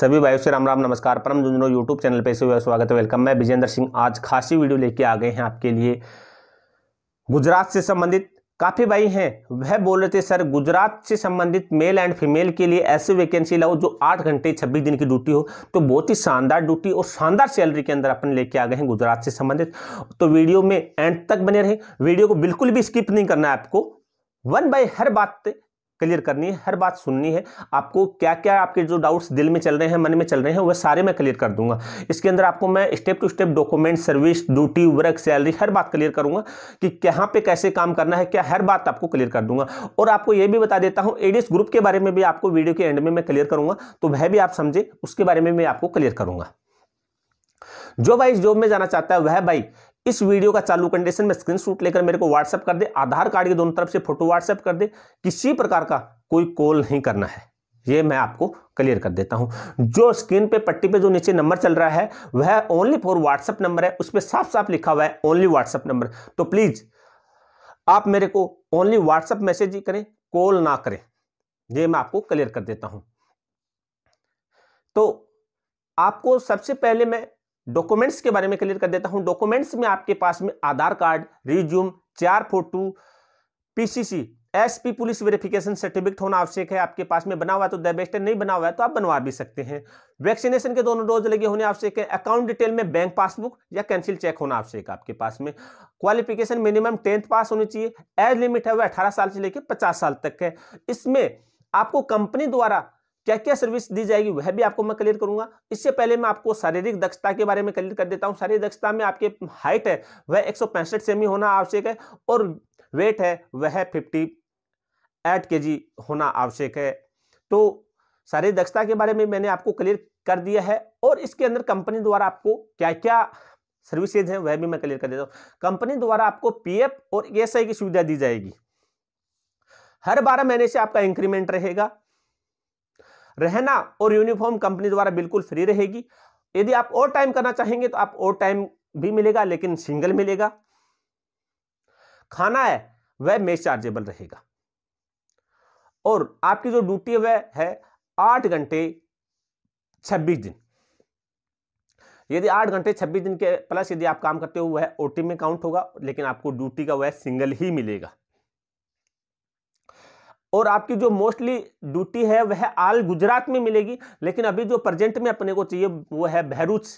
सभी भाइयों से राम राम नमस्कार परम झुंझुनू यूट्यूब चैनल पे सभी स्वागत है वेलकम मैं विजेंद्र सिंह आज खासी वीडियो लेके आ गए हैं आपके लिए गुजरात से संबंधित काफ़ी भाई हैं वह बोल रहे थे सर गुजरात से संबंधित मेल एंड फीमेल के लिए ऐसी वैकेंसी लाओ जो आठ घंटे छब्बीस दिन की ड्यूटी हो तो बहुत ही शानदार ड्यूटी और शानदार सैलरी के अंदर अपन लेके आ गए हैं गुजरात से संबंधित तो वीडियो में एंड तक बने रहें वीडियो को बिल्कुल भी स्किप नहीं करना है आपको वन बाई हर बात क्लियर करनी है हर बात सुननी है आपको क्या क्या आपके जो डाउट्स दिल में चल रहे हैं मन में चल रहे हैं वह सारे मैं क्लियर कर दूंगा इसके अंदर आपको मैं step to step document service duty work salary हर बात क्लियर करूंगा कि कहाँ पे कैसे काम करना है क्या हर बात आपको क्लियर कर दूंगा और आपको यह भी बता देता हूँ एडीएस ग्रुप के बारे में भी आपको वीडियो के एंड में मैं क्लियर करूंगा तो वह भी आप समझे उसके बारे में मैं आपको क्लियर करूंगा जो भाई जॉब में जाना चाहता है वह भाई इस वीडियो का चालू कंडीशन में स्क्रीनशॉट लेकर मेरे को व्हाट्सएप कर दे आधार कार्ड के दोनों तरफ से फोटो व्हाट्सएप कर दे किसी प्रकार का कोई कॉल नहीं करना है ये मैं आपको क्लियर कर देता हूं जो स्क्रीन पे पट्टी पे जो नीचे नंबर चल रहा है वह ओनली फॉर व्हाट्सएप नंबर है उस पर साफ साफ लिखा हुआ है ओनली व्हाट्सएप नंबर तो प्लीज़ आप मेरे को ओनली व्हाट्सएप मैसेज ही करें कॉल ना करें ये मैं आपको क्लियर कर देता हूं तो आपको सबसे पहले मैं डॉक्यूमेंट्स के बारे में क्लियर कर देता हूं डॉक्यूमेंट्स में आपके पास में आधार कार्ड रिज्यूम चार photo PCC SP police verification certificate होना आवश्यक है आपके पास में बना हुआ है तो द बेस्ट नहीं बना हुआ है तो आप बनवा भी सकते हैं वैक्सीनेशन के दोनों डोज लगे होने आवश्यक है अकाउंट डिटेल में बैंक पासबुक या कैंसिल चेक होना आवश्यक है आपके पास में क्वालिफिकेशन मिनिमम टेंथ पास होनी चाहिए एज लिमिट है वह अठारह साल से लेकर पचास साल तक है इसमें आपको कंपनी द्वारा क्या क्या सर्विस दी जाएगी वह भी आपको मैं क्लियर करूंगा इससे पहले मैं आपको शारीरिक दक्षता के बारे में क्लियर कर देता हूं शारीरिक दक्षता में आपके हाइट है वह एक सेमी होना आवश्यक है और वेट है वह फिफ्टी एट के जी होना आवश्यक है तो शारीरिक दक्षता के बारे में मैंने आपको क्लियर कर दिया है और इसके अंदर कंपनी द्वारा आपको क्या क्या सर्विसेज हैं वह भी मैं क्लियर कर देता हूँ कंपनी द्वारा आपको पीएफ और ईएसआई e की सुविधा दी जाएगी हर बारह महीने से आपका इंक्रीमेंट रहेगा रहना और यूनिफॉर्म कंपनी द्वारा बिल्कुल फ्री रहेगी यदि आप और टाइम करना चाहेंगे तो आप और टाइम भी मिलेगा लेकिन सिंगल मिलेगा खाना है वह मेस चार्जेबल रहेगा और आपकी जो ड्यूटी वह है आठ घंटे छब्बीस दिन यदि आठ घंटे छब्बीस दिन के प्लस यदि आप काम करते हो वह ओटी में काउंट होगा लेकिन आपको ड्यूटी का वह सिंगल ही मिलेगा और आपकी जो मोस्टली ड्यूटी है वह आल गुजरात में मिलेगी लेकिन अभी जो प्रजेंट में अपने को चाहिए वो है बहरूच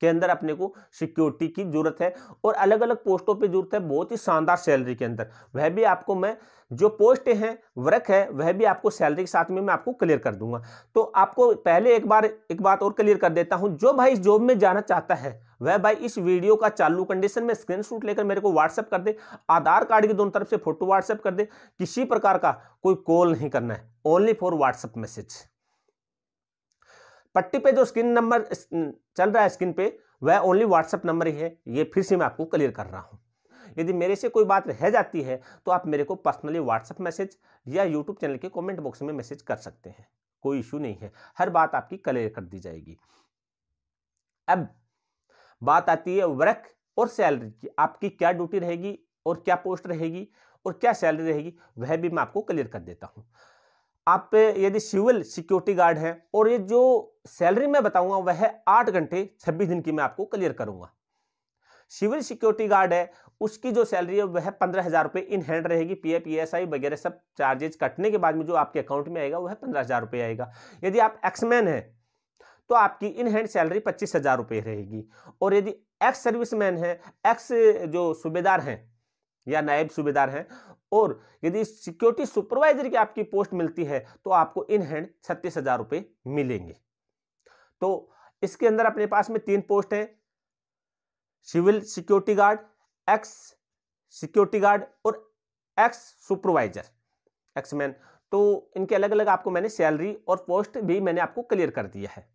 के अंदर अपने को सिक्योरिटी की जरूरत है और अलग अलग पोस्टों पे जरूरत है बहुत ही शानदार सैलरी के अंदर वह भी आपको मैं जो पोस्ट हैं वर्क है वह भी आपको सैलरी के साथ में मैं आपको क्लियर कर दूंगा तो आपको पहले एक बार एक बात और क्लियर कर देता हूं जो भाई जॉब में जाना चाहता है वह भाई इस वीडियो का चालू कंडीशन में स्क्रीनशॉट लेकर मेरे को व्हाट्सएप कर दे आधार कार्ड की दोनों तरफ से फोटो व्हाट्सएप कर दे किसी प्रकार का कोई कॉल नहीं करना है ओनली फॉर व्हाट्सएप मैसेज पट्टी पे जो स्क्रीन नंबर चल रहा है स्क्रीन पे वह ओनली व्हाट्सएप नंबर ही है ये फिर से मैं आपको क्लियर कर रहा हूं यदि मेरे से कोई बात रह जाती है तो आप मेरे को पर्सनली व्हाट्सएप मैसेज या यूट्यूब चैनल के कमेंट बॉक्स में मैसेज कर सकते हैं कोई इशू नहीं है हर बात आपकी क्लियर कर दी जाएगी अब बात आती है वर्क और सैलरी की आपकी क्या ड्यूटी रहेगी और क्या पोस्ट रहेगी और क्या सैलरी रहेगी वह भी मैं आपको क्लियर कर देता हूँ आप यदि सिविल सिक्योरिटी गार्ड हैं और ये जो सैलरी मैं बताऊंगा वह आठ घंटे छब्बीस दिन की मैं आपको क्लियर करूंगा सिविल सिक्योरिटी गार्ड है उसकी जो सैलरी है वह पंद्रह हज़ार रुपये इन हैंड रहेगी पी एफ वगैरह सब चार्जेज कटने के बाद में जो आपके अकाउंट में आएगा वह पंद्रह हज़ार रुपये आएगा यदि आप एक्समैन हैं तो आपकी इन हैंड सैलरी पच्चीस हज़ार रुपये रहेगी और यदि एक्स सर्विसमैन है एक्स जो सूबेदार हैं या नायब सूबेदार हैं और यदि सिक्योरिटी सुपरवाइजर की आपकी पोस्ट मिलती है तो आपको इन हैंड छत्तीस हज़ार रुपये मिलेंगे तो इसके अंदर अपने पास में तीन पोस्ट हैं civil security guard ex security guard और एक्स सुपरवाइजर एक्समैन तो इनके अलग अलग आपको मैंने सैलरी और पोस्ट भी मैंने आपको क्लियर कर दिया है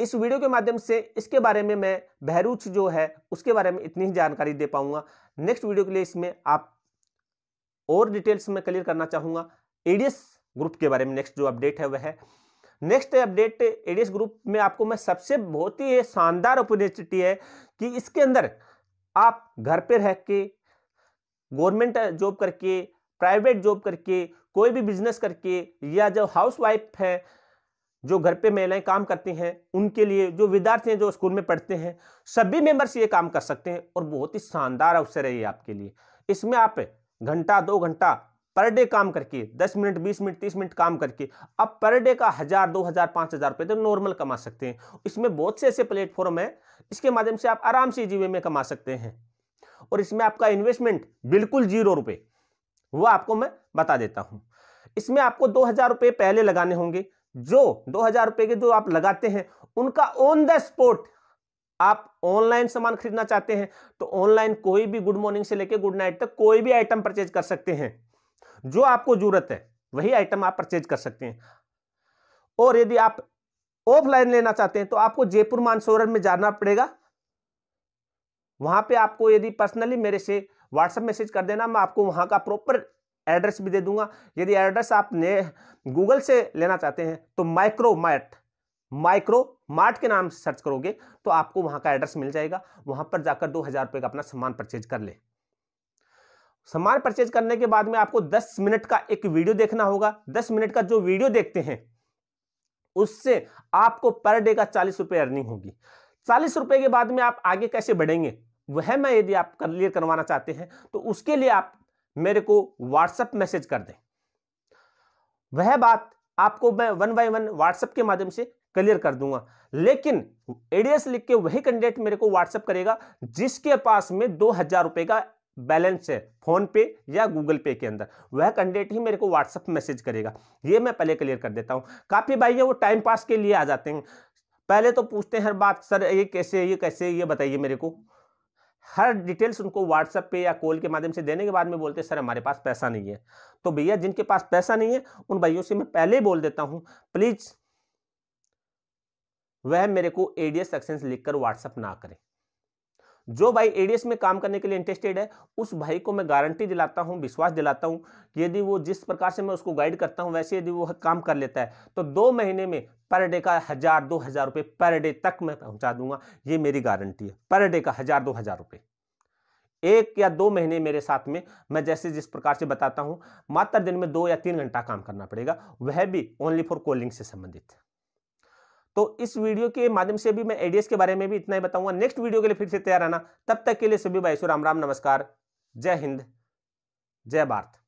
इस वीडियो के माध्यम से इसके बारे में मैं बहरूच जो है उसके बारे में इतनी ही जानकारी दे पाऊंगा नेक्स्ट वीडियो के लिए इसमें आप और डिटेल्स में क्लियर करना चाहूंगा एडीएस ग्रुप के बारे में नेक्स्ट जो अपडेट है वह है नेक्स्ट अपडेट एडीएस ग्रुप में आपको मैं सबसे बहुत ही शानदार अपॉर्चुनिटी है कि इसके अंदर आप घर पर रह के गवर्नमेंट जॉब करके प्राइवेट जॉब करके कोई भी बिजनेस करके या जो हाउसवाइफ वाइफ है जो घर पे महिलाएं काम करती हैं उनके लिए जो विद्यार्थी हैं जो स्कूल में पढ़ते हैं सभी मेंबर्स ये काम कर सकते हैं और बहुत ही शानदार अवसर है ये आपके लिए इसमें आप घंटा दो घंटा पर डे काम करके दस मिनट बीस मिनट तीस मिनट काम करके आप पर डे का हज़ार दो हज़ार पाँच हज़ार रुपये तो नॉर्मल कमा सकते हैं इसमें बहुत से ऐसे प्लेटफॉर्म हैं इसके माध्यम से आप आराम से जीवे में कमा सकते हैं और इसमें आपका इन्वेस्टमेंट बिल्कुल जीरो रुपये वह आपको मैं बता देता हूँ इसमें आपको दो हज़ार रुपये पहले लगाने होंगे जो दो हजार रुपए के जो आप लगाते हैं उनका ऑन द स्पॉट आप ऑनलाइन सामान खरीदना चाहते हैं तो ऑनलाइन कोई भी गुड मॉर्निंग से लेकर गुड नाइट तक कोई भी आइटम परचेज कर सकते हैं जो आपको जरूरत है वही आइटम आप परचेज कर सकते हैं और यदि आप ऑफलाइन लेना चाहते हैं तो आपको जयपुर मानसरोवर में जाना पड़ेगा वहां पे आपको यदि पर्सनली मेरे से व्हाट्सएप मैसेज कर देना मैं आपको वहां का प्रॉपर एड्रेस भी दे दूंगा यदि एड्रेस आप ने गूगल से लेना चाहते हैं तो माइक्रो मार्ट माइक्रो मार्ट के नाम से सर्च करोगे तो आपको वहां का एड्रेस मिल जाएगा वहां पर जाकर दो हजार रुपए का अपना सामान परचेज कर ले सामान परचेज करने के बाद में आपको दस मिनट का एक वीडियो देखना होगा दस मिनट का जो वीडियो देखते हैं उससे आपको पर डे का चालीस रुपए अर्निंग होगी चालीस रुपए के बाद में आप आगे कैसे बढ़ेंगे वह मैं यदि आप क्लियर करवाना चाहते हैं तो उसके लिए आप मेरे को व्हाट्सएप मैसेज कर दें वह बात आपको मैं वन बाय वन व्हाट्सएप के माध्यम से क्लियर कर दूंगा लेकिन एडीएस लिख के वही कैंडिडेट मेरे को व्हाट्सएप करेगा जिसके पास में दो हजार रुपए का बैलेंस है फोन पे या गूगल पे के अंदर वह कैंडिडेट ही मेरे को व्हाट्सएप मैसेज करेगा ये मैं पहले क्लियर कर देता हूं काफ़ी भाई है वो टाइम पास के लिए आ जाते हैं पहले तो पूछते हैं हर बात सर ये कैसे ये कैसे ये बताइए मेरे को हर डिटेल्स उनको व्हाट्सएप पे या कॉल के माध्यम से देने के बाद में बोलते हैं सर हमारे पास पैसा नहीं है तो भैया जिनके पास पैसा नहीं है उन भाइयों से मैं पहले बोल देता हूं प्लीज वह मेरे को एडीएस एक्सेंस लिखकर व्हाट्सएप ना करें जो भाई एडीएस में काम करने के लिए इंटरेस्टेड है उस भाई को मैं गारंटी दिलाता हूं विश्वास दिलाता हूं यदि वो जिस प्रकार से मैं उसको गाइड करता हूं वैसे यदि वो काम कर लेता है तो दो महीने में पर डे का हज़ार दो हज़ार रुपए पर डे तक मैं पहुंचा दूंगा ये मेरी गारंटी है पर डे का हज़ार दो हज़ार रुपये एक या दो महीने मेरे साथ में मैं जैसे जिस प्रकार से बताता हूं मात्र दिन में दो या तीन घंटा काम करना पड़ेगा वह भी ओनली फॉर कॉलिंग से संबंधित तो इस वीडियो के माध्यम से भी मैं एडीएस के बारे में भी इतना ही बताऊंगा नेक्स्ट वीडियो के लिए फिर से तैयार रहना तब तक के लिए सभी भाई राम राम नमस्कार जय हिंद जय भारत